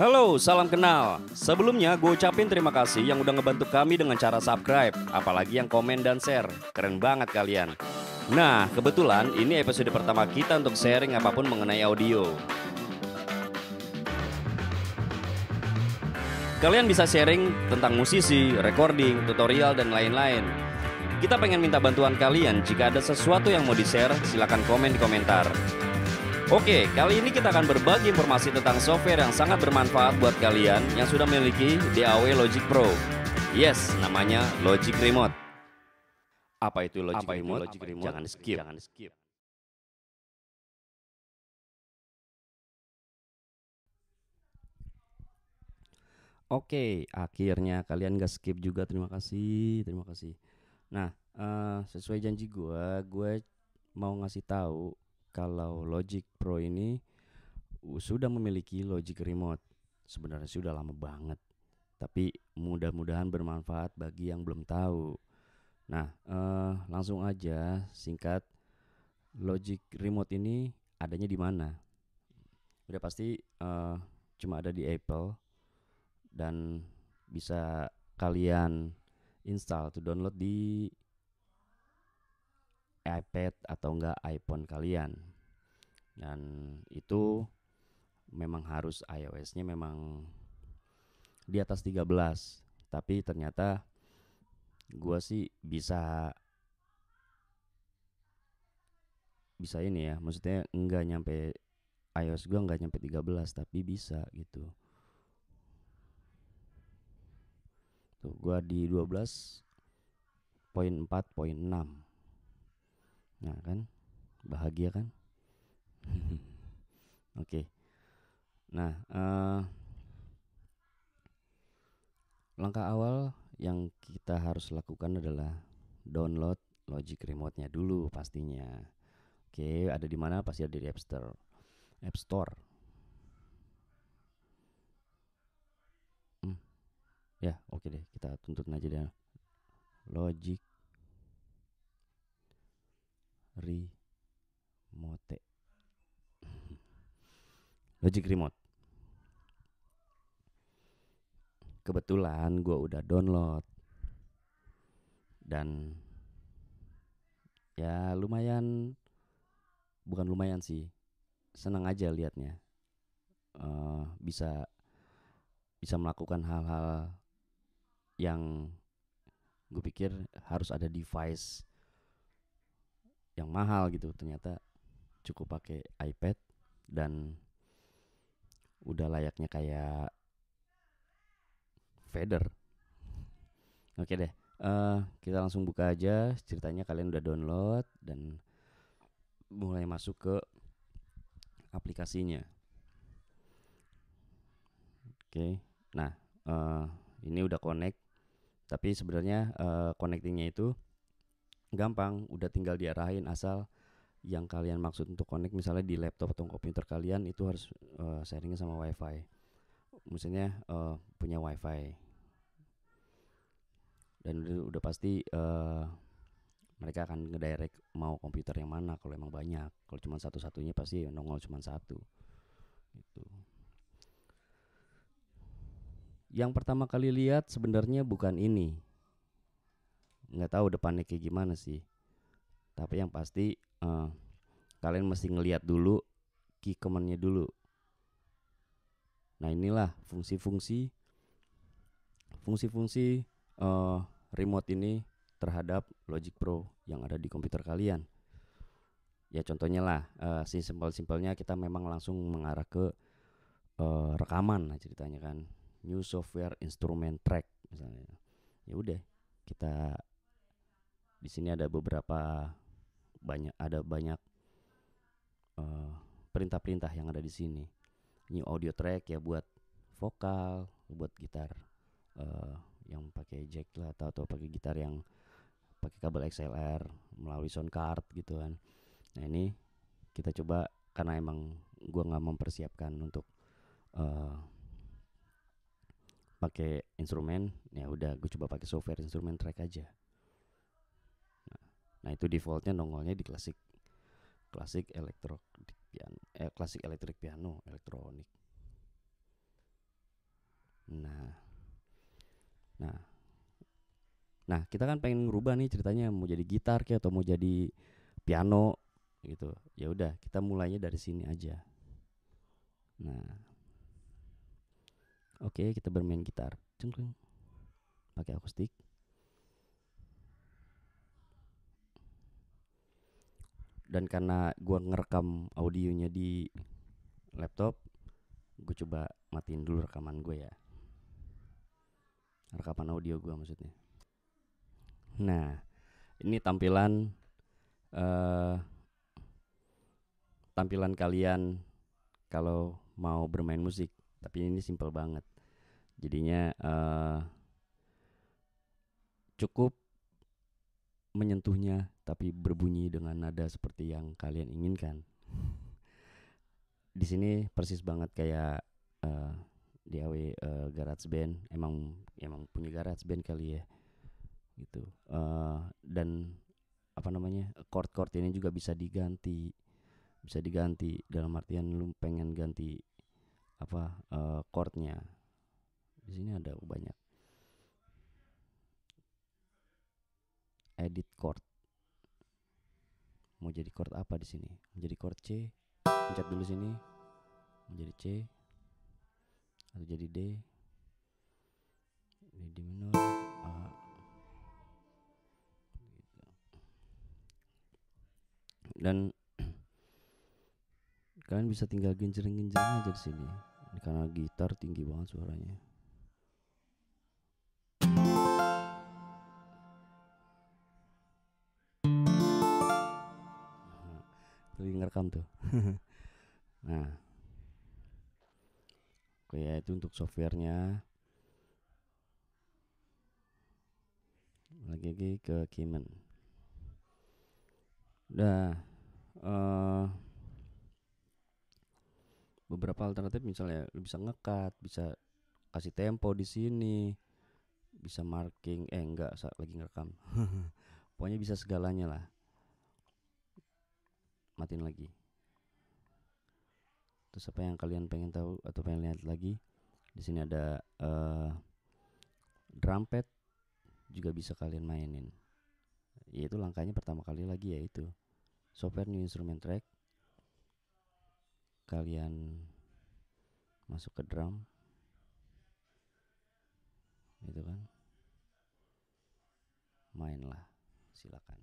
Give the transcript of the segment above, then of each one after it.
Halo, salam kenal. Sebelumnya gue ucapin terima kasih yang udah ngebantu kami dengan cara subscribe, apalagi yang komen dan share. Keren banget kalian. Nah, kebetulan ini episode pertama kita untuk sharing apapun mengenai audio. Kalian bisa sharing tentang musisi, recording, tutorial, dan lain-lain. Kita pengen minta bantuan kalian jika ada sesuatu yang mau di-share, silahkan komen di komentar. Oke, kali ini kita akan berbagi informasi tentang software yang sangat bermanfaat buat kalian yang sudah memiliki DAW Logic Pro. Yes, namanya Logic Remote. Apa itu Logic, Apa remote? Logic remote? Jangan skip. Jangan skip. Oke, akhirnya kalian gak skip juga. Terima kasih, terima kasih. Nah, uh, sesuai janji gue, gue mau ngasih tahu kalau Logic Pro ini sudah memiliki Logic Remote. Sebenarnya sudah lama banget, tapi mudah-mudahan bermanfaat bagi yang belum tahu. Nah, eh, langsung aja singkat Logic Remote ini adanya di mana? Udah pasti eh, cuma ada di Apple dan bisa kalian install atau download di iPad atau enggak iPhone kalian dan itu memang harus iOS-nya memang di atas 13 tapi ternyata gua sih bisa bisa ini ya maksudnya enggak nyampe iOS gua enggak nyampe 13 tapi bisa gitu tuh gua di 12 poin 4 poin 6 nah kan bahagia kan Oke. Okay. Nah, uh, langkah awal yang kita harus lakukan adalah download Logic Remote-nya dulu pastinya. Oke, okay, ada di mana? Pasti ada di App Store. App Store. Hmm. Ya, oke okay deh, kita tuntut aja deh. Logic Remote. Logic Remote. Kebetulan gue udah download dan ya lumayan bukan lumayan sih senang aja liatnya uh, bisa bisa melakukan hal-hal yang gue pikir harus ada device yang mahal gitu ternyata cukup pakai iPad dan udah layaknya kayak feather Oke deh, uh, kita langsung buka aja ceritanya kalian udah download dan mulai masuk ke aplikasinya. Oke, nah uh, ini udah connect, tapi sebenarnya uh, connectingnya itu gampang, udah tinggal diarahin asal yang kalian maksud untuk connect misalnya di laptop atau komputer kalian itu harus uh, sharingnya sama wifi maksudnya uh, punya wifi dan udah, udah pasti uh, mereka akan ngedirect mau komputer yang mana kalau emang banyak kalau cuma satu-satunya pasti nongol cuma satu itu yang pertama kali lihat sebenarnya bukan ini nggak tahu depannya kayak gimana sih tapi yang pasti uh, kalian mesti ngelihat dulu key commandnya dulu nah inilah fungsi-fungsi fungsi-fungsi uh, remote ini terhadap Logic Pro yang ada di komputer kalian ya contohnya lah uh, si simpel-simpelnya kita memang langsung mengarah ke uh, rekaman nah, ceritanya kan new software instrument track misalnya ya udah kita di sini ada beberapa banyak ada banyak perintah perintah-perintah yang ada di sini Ini audio track ya buat vokal buat gitar uh, yang pakai jack lah atau atau pakai gitar yang pakai kabel XLR melalui sound card gitu kan nah ini kita coba karena emang gua nggak mempersiapkan untuk uh, pakai instrumen ya udah gue coba pakai software instrumen track aja Nah itu defaultnya nongolnya di klasik klasik elektro piano, eh, klasik elektrik piano elektronik. Nah, nah, nah kita kan pengen ngerubah nih ceritanya mau jadi gitar kayak atau mau jadi piano gitu. Ya udah kita mulainya dari sini aja. Nah, oke okay, kita bermain gitar, cengkring, pakai akustik. dan karena gua ngerekam audionya di laptop gue coba matiin dulu rekaman gue ya rekaman audio gua maksudnya nah ini tampilan uh, tampilan kalian kalau mau bermain musik tapi ini simple banget jadinya uh, cukup menyentuhnya tapi berbunyi dengan nada seperti yang kalian inginkan. di sini persis banget kayak uh, eh, DAW uh, eh, garage band emang emang punya garage band kali ya gitu uh, dan apa namanya chord chord ini juga bisa diganti bisa diganti dalam artian lu pengen ganti apa uh, chordnya di sini ada banyak edit chord mau jadi chord apa di sini jadi chord C pencet dulu sini jadi C atau jadi D jadi D minor A gitu. dan kalian bisa tinggal genjreng-genjreng aja di sini karena gitar tinggi banget suaranya rekam tuh nah oke ya itu untuk softwarenya lagi lagi ke Kimen udah uh, beberapa alternatif misalnya lu bisa ngekat bisa kasih tempo di sini bisa marking eh enggak lagi ngerekam pokoknya bisa segalanya lah matiin lagi terus apa yang kalian pengen tahu atau pengen lihat lagi di sini ada uh, drum pad juga bisa kalian mainin yaitu langkahnya pertama kali lagi yaitu software new instrument track kalian masuk ke drum gitu kan mainlah silakan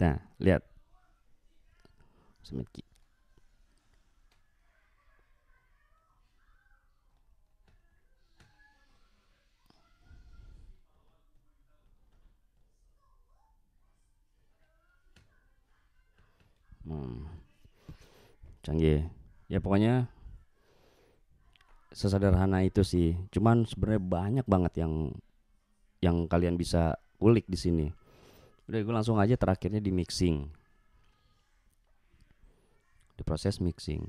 Nah, lihat. Semakin. Hmm. Canggih. Ya pokoknya sesederhana itu sih. Cuman sebenarnya banyak banget yang yang kalian bisa ulik di sini. Udah gue langsung aja terakhirnya di mixing. Di proses mixing.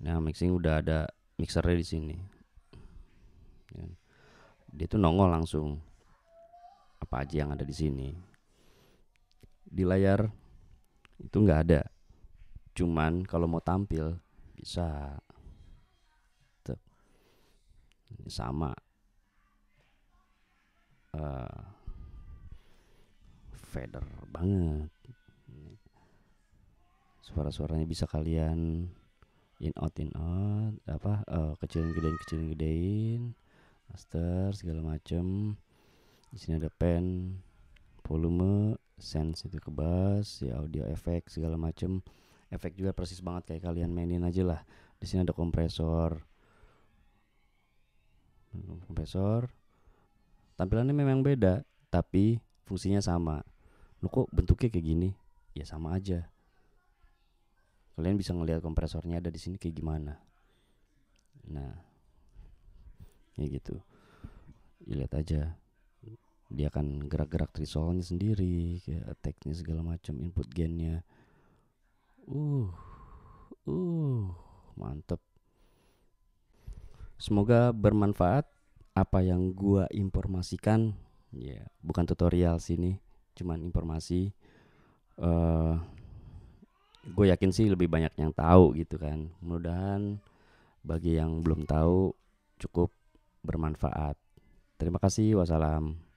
Nah, mixing udah ada mixernya di sini. Ya. Dia tuh nongol langsung apa aja yang ada di sini. Di layar itu nggak ada. Cuman kalau mau tampil bisa. tuh. sama. Uh, fader banget suara-suaranya bisa kalian in out in out apa uh, kecilin gedein kecilin gedein master segala macem di sini ada pen volume sense itu ke bass ya audio efek segala macem efek juga persis banget kayak kalian mainin aja lah di sini ada kompresor kompresor tampilannya memang beda tapi fungsinya sama lu kok bentuknya kayak gini ya sama aja kalian bisa ngelihat kompresornya ada di sini kayak gimana nah gitu. ya gitu lihat aja dia akan gerak-gerak trisolnya sendiri kayak attacknya segala macam input gainnya uh uh mantep semoga bermanfaat apa yang gua informasikan ya yeah, bukan tutorial sini cuman informasi uh, gue yakin sih lebih banyak yang tahu gitu kan mudah-mudahan bagi yang belum tahu cukup bermanfaat terima kasih wassalam